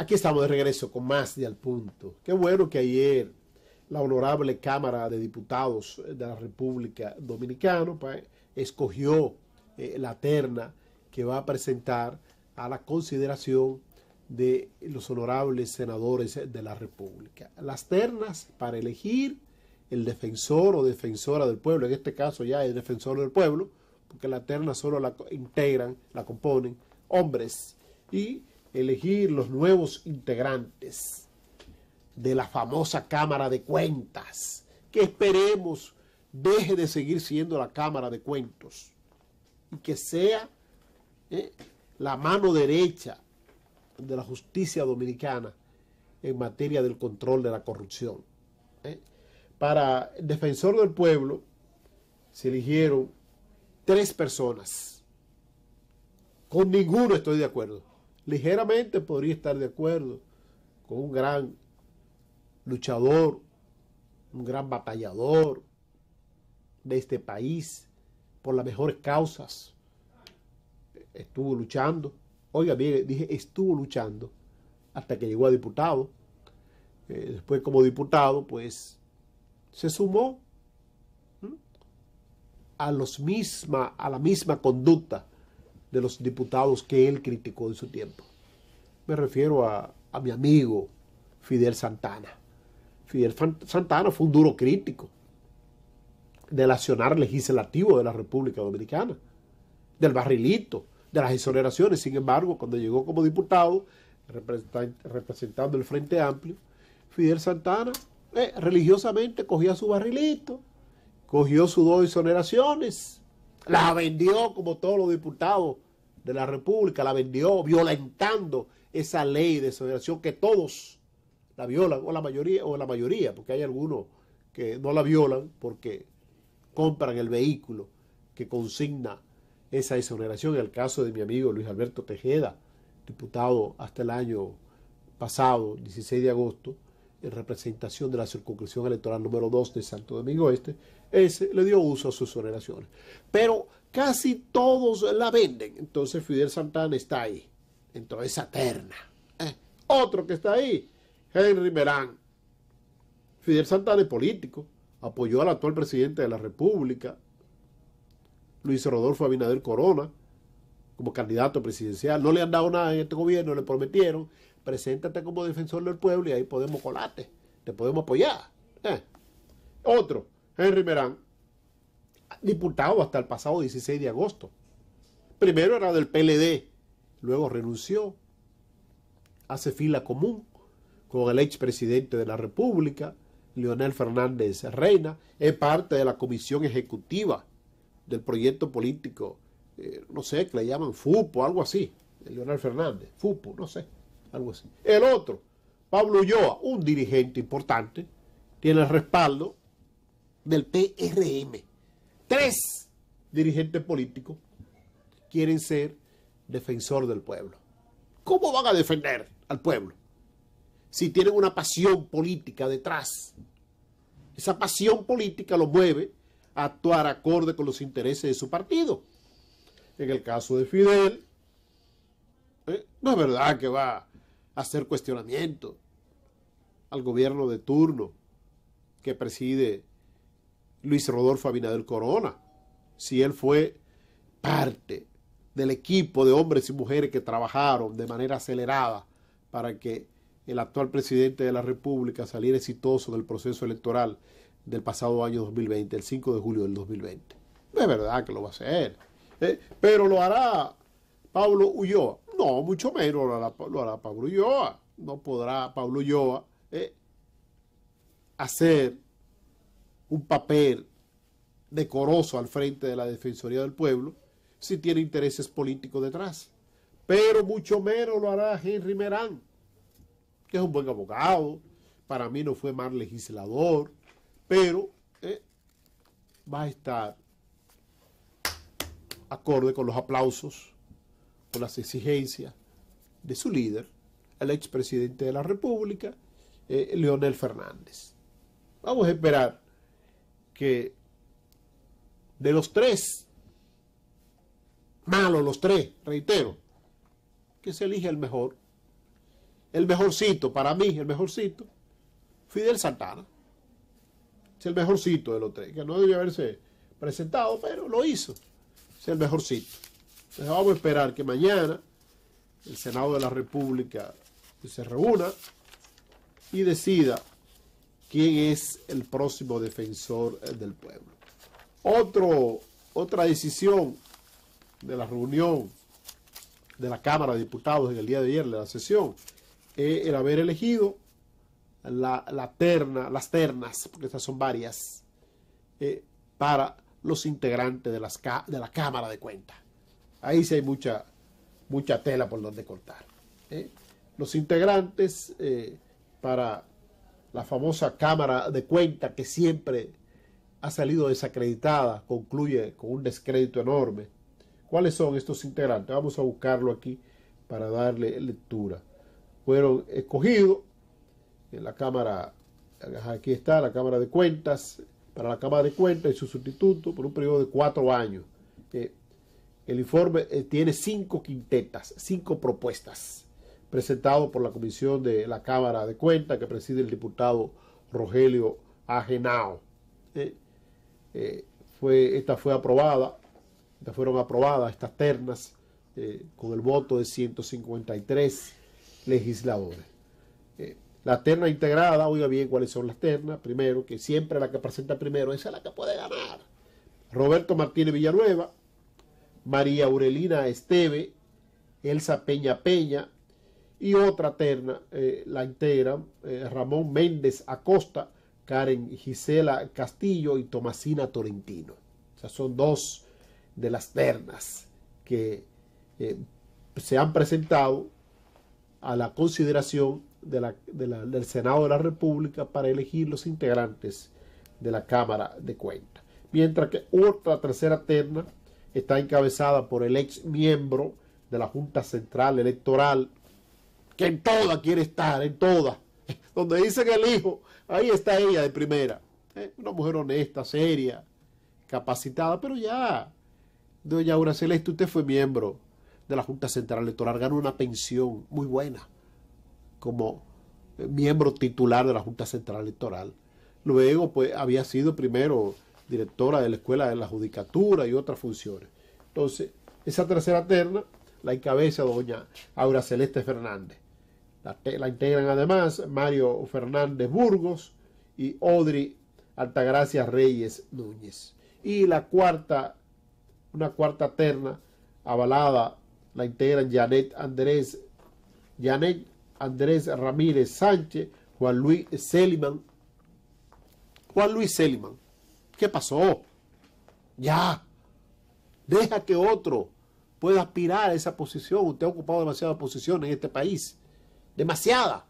Aquí estamos de regreso con más de Al Punto. Qué bueno que ayer la Honorable Cámara de Diputados de la República Dominicana pues, escogió eh, la terna que va a presentar a la consideración de los honorables senadores de la República. Las ternas para elegir el defensor o defensora del pueblo, en este caso ya el defensor del pueblo, porque la terna solo la integran, la componen hombres y elegir los nuevos integrantes de la famosa Cámara de Cuentas, que esperemos deje de seguir siendo la Cámara de Cuentos y que sea eh, la mano derecha de la justicia dominicana en materia del control de la corrupción. Eh. Para defensor del pueblo se eligieron tres personas. Con ninguno estoy de acuerdo ligeramente podría estar de acuerdo con un gran luchador, un gran batallador de este país por las mejores causas. Estuvo luchando. Oiga bien, dije, estuvo luchando hasta que llegó a diputado. Eh, después como diputado, pues se sumó a, los misma, a la misma conducta de los diputados que él criticó en su tiempo me refiero a, mi amigo Fidel Santana. Fidel Santana fue un duro crítico del accionar legislativo de la República Dominicana, del barrilito, de las exoneraciones. Sin embargo, cuando llegó como diputado, representando el Frente Amplio, Fidel Santana eh, religiosamente cogía su barrilito, cogió sus dos exoneraciones, las vendió como todos los diputados de la República la vendió violentando esa ley de exoneración que todos la violan, o la mayoría, o la mayoría, porque hay algunos que no la violan porque compran el vehículo que consigna esa exoneración. En el caso de mi amigo Luis Alberto Tejeda, diputado hasta el año pasado, 16 de agosto, en representación de la circunscripción electoral número 2 de Santo Domingo Este, ese le dio uso a sus exoneraciones. Pero casi todos la venden. Entonces Fidel Santana está ahí, entonces esa terna. Eh, otro que está ahí, Henry Merán. Fidel Santana es político, apoyó al actual presidente de la República, Luis Rodolfo Abinader Corona, como candidato presidencial. No le han dado nada en este gobierno, le prometieron, preséntate como defensor del pueblo y ahí podemos colarte, te podemos apoyar. Eh, otro, Henry Merán, diputado hasta el pasado 16 de agosto. Primero era del PLD, luego renunció, hace fila común con el expresidente de la República, Leonel Fernández Reina, es parte de la comisión ejecutiva del proyecto político, eh, no sé, que le llaman FUPO, algo así, Leonel Fernández, FUPO, no sé, algo así. El otro, Pablo Ulloa, un dirigente importante, tiene el respaldo del PRM tres dirigentes políticos quieren ser defensor del pueblo. ¿Cómo van a defender al pueblo? Si tienen una pasión política detrás. Esa pasión política lo mueve a actuar acorde con los intereses de su partido. En el caso de Fidel, eh, no es verdad que va a hacer cuestionamiento al gobierno de turno que preside Luis Rodolfo Abinader Corona, si él fue parte del equipo de hombres y mujeres que trabajaron de manera acelerada para que el actual presidente de la República saliera exitoso del proceso electoral del pasado año 2020, el 5 de julio del 2020. es verdad que lo va a hacer. ¿eh? Pero lo hará Pablo Ulloa. No, mucho menos lo hará, Pablo Ulloa. No podrá Pablo Ulloa ¿eh? hacer un papel decoroso al frente de la Defensoría del Pueblo si tiene intereses políticos detrás. Pero mucho menos lo hará Henry Merán, que es un buen abogado, para mí no fue mal legislador, pero eh, va a estar acorde con los aplausos, con las exigencias de su líder, el expresidente de la República, eh, Leonel Fernández. Vamos a esperar que de los tres, malos los tres, reitero, que se elige el mejor, el mejorcito, para mí el mejorcito, Fidel Santana. Es el mejorcito de los tres, que no debió haberse presentado, pero lo hizo. Es el mejorcito. Entonces vamos a esperar que mañana el Senado de la República se reúna y decida quién es el próximo defensor eh, del pueblo. Otro, otra decisión de la reunión de la Cámara de Diputados en el día de ayer, de la sesión, es el haber elegido la, terna, las ternas, porque estas son varias, eh, para los integrantes de, las, de la Cámara de Cuentas. Ahí sí hay mucha, mucha tela por donde cortar. ¿eh? Los integrantes para la famosa Cámara de Cuentas que siempre ha salido desacreditada, concluye con un descrédito enorme. ¿Cuáles son estos integrantes? Vamos a buscarlo aquí para darle lectura. Fueron escogidos en la Cámara, aquí está, la Cámara de Cuentas, para la Cámara de Cuentas y su sustituto por un periodo de cuatro años. Eh, el informe eh, tiene cinco quintetas, cinco propuestas presentado por la Comisión de la Cámara de Cuentas que preside el diputado Rogelio Agenao. Eh, eh, fue, esta fue aprobada, fueron aprobadas estas ternas eh, con el voto de 153 legisladores. la terna integrada, oiga bien cuáles son las ternas, primero, que siempre la que presenta primero, esa es la que puede ganar. Roberto Martínez Villanueva, María Aurelina Esteve, Elsa Peña Peña, y otra terna eh, la integran eh, Ramón Méndez Acosta, Karen Gisela Castillo y Tomasina Torentino. O sea, son dos de las ternas que eh, se han presentado a la consideración del Senado de la República para elegir los integrantes de la Cámara de Cuentas. Mientras que otra tercera terna está encabezada por el ex miembro de la Junta Central Electoral, que en toda quiere estar, en toda, eh, Donde dicen el hijo, ahí está ella de primera. Eh, una mujer honesta, seria, capacitada, pero ya. Doña Aura Celeste, usted fue miembro de la Junta Central Electoral, ganó una pensión muy buena como eh, miembro titular de la Junta Central Electoral. Luego, pues, había sido primero directora de la Escuela de la Judicatura y otras funciones. Entonces, esa tercera terna la encabeza doña Aura Celeste Fernández. La, integran además Mario Fernández Burgos y Audrey Altagracia Reyes Núñez. Y la cuarta, una cuarta terna avalada, la integran Janet Andrés, Janet Andrés Ramírez Sánchez, Juan Luis Seliman. Juan Luis Seliman, ¿qué pasó? Ya, deja que otro pueda aspirar a esa posición. Usted ha ocupado demasiadas posiciones en este país demasiada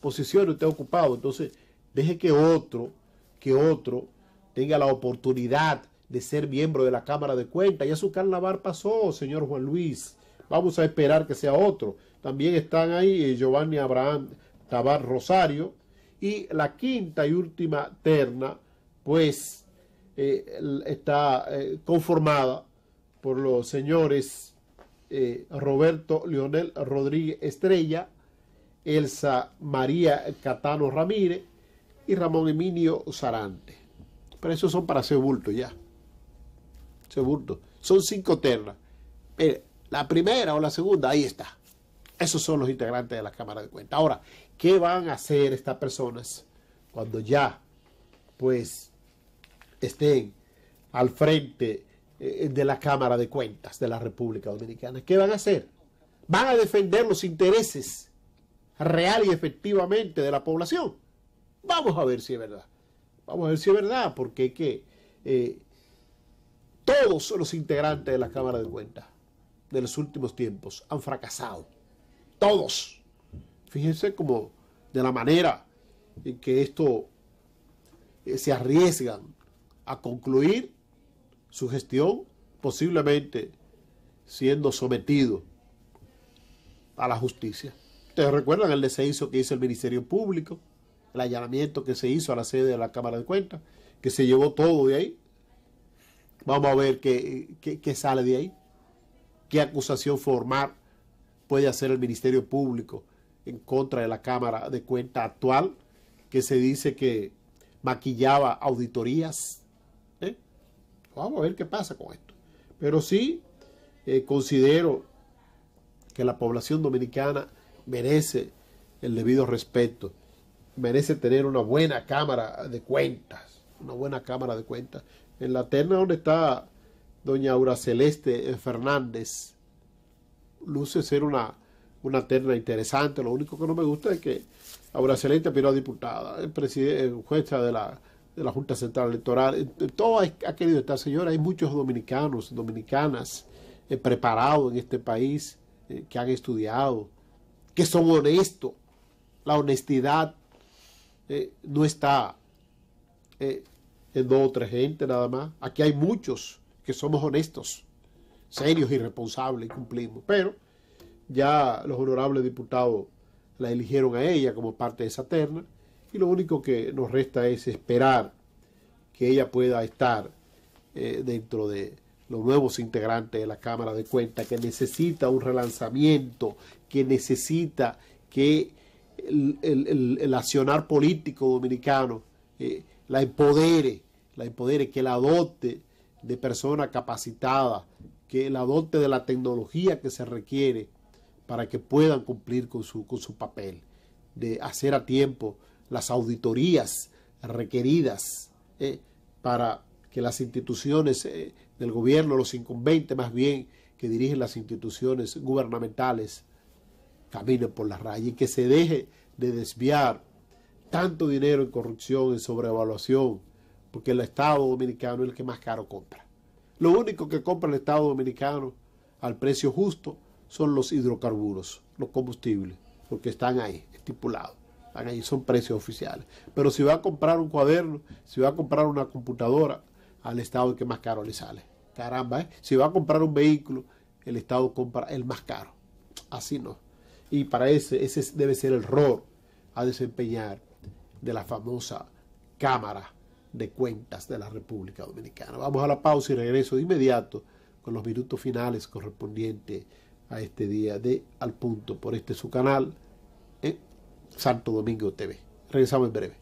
posición usted ha ocupado. Entonces, deje que otro, que otro tenga la oportunidad de ser miembro de la Cámara de Cuentas. Ya su carnaval pasó, señor Juan Luis. Vamos a esperar que sea otro. También están ahí eh, Giovanni Abraham Tabar Rosario. Y la quinta y última terna, pues, eh, está eh, conformada por los señores Roberto Leonel Rodríguez Estrella, Elsa María Catano Ramírez y Ramón Emilio Sarante. Pero esos son para ser bulto ya. Hacer bulto. Son cinco ternas. la primera o la segunda, ahí está. Esos son los integrantes de la Cámara de Cuentas. Ahora, ¿qué van a hacer estas personas cuando ya, pues, estén al frente eh, de la Cámara de Cuentas de la República Dominicana? ¿Qué van a hacer? Van a defender los intereses real y efectivamente de la población. Vamos a ver si es verdad. Vamos a ver si es verdad, porque que eh, todos los integrantes de la Cámara de Cuentas de los últimos tiempos han fracasado. Todos. Fíjense como de la manera en que esto eh, se arriesgan a concluir su gestión, posiblemente siendo sometido a la justicia. Ustedes recuerdan el deseo que hizo el Ministerio Público, el allanamiento que se hizo a la sede de la Cámara de Cuentas, que se llevó todo de ahí. Vamos a ver qué, sale de ahí, qué acusación formal puede hacer el Ministerio Público en contra de la Cámara de Cuentas actual, que se dice que maquillaba auditorías. ¿Eh? Vamos a ver qué pasa con esto. Pero sí eh, considero que la población dominicana merece el debido respeto, merece tener una buena cámara de cuentas, una buena cámara de cuentas. En la terna donde está doña Aura Celeste eh, Fernández, luce ser una, una terna interesante, lo único que no me gusta es que Aura Celeste pero diputada, eh, eh, jueza de la, de la Junta Central Electoral, todo ha querido estar, señora, hay muchos dominicanos, dominicanas, preparados en este país, que han estudiado, que son honestos. La honestidad eh, no está eh, en otra gente nada más. Aquí hay muchos que somos honestos, serios y responsables y cumplimos. Pero ya los honorables diputados la eligieron a ella como parte de esa terna y lo único que nos resta es esperar que ella pueda estar eh, dentro de los nuevos integrantes de la Cámara de Cuentas, que necesita un relanzamiento, que necesita que el, accionar político dominicano eh, la empodere, la empodere, que la dote de personas capacitadas, que la dote de la tecnología que se requiere para que puedan cumplir con su, con su papel, de hacer a tiempo las auditorías requeridas eh, para que las instituciones eh, del gobierno, los incumbentes más bien que dirigen las instituciones gubernamentales, caminen por la raya y que se deje de desviar tanto dinero en corrupción, en sobrevaluación, porque el Estado dominicano es el que más caro compra. Lo único que compra el Estado dominicano al precio justo son los hidrocarburos, los combustibles, porque están ahí, estipulados. Están ahí, son precios oficiales. Pero si va a comprar un cuaderno, si va a comprar una computadora, al Estado el que más caro le sale. Caramba, ¿eh? si va a comprar un vehículo, el Estado compra el más caro. Así no. Y para ese, ese debe ser el rol a desempeñar de la famosa Cámara de Cuentas de la República Dominicana. Vamos a la pausa y regreso de inmediato con los minutos finales correspondientes a este día de Al Punto por este su canal, ¿eh? Santo Domingo TV. Regresamos en breve.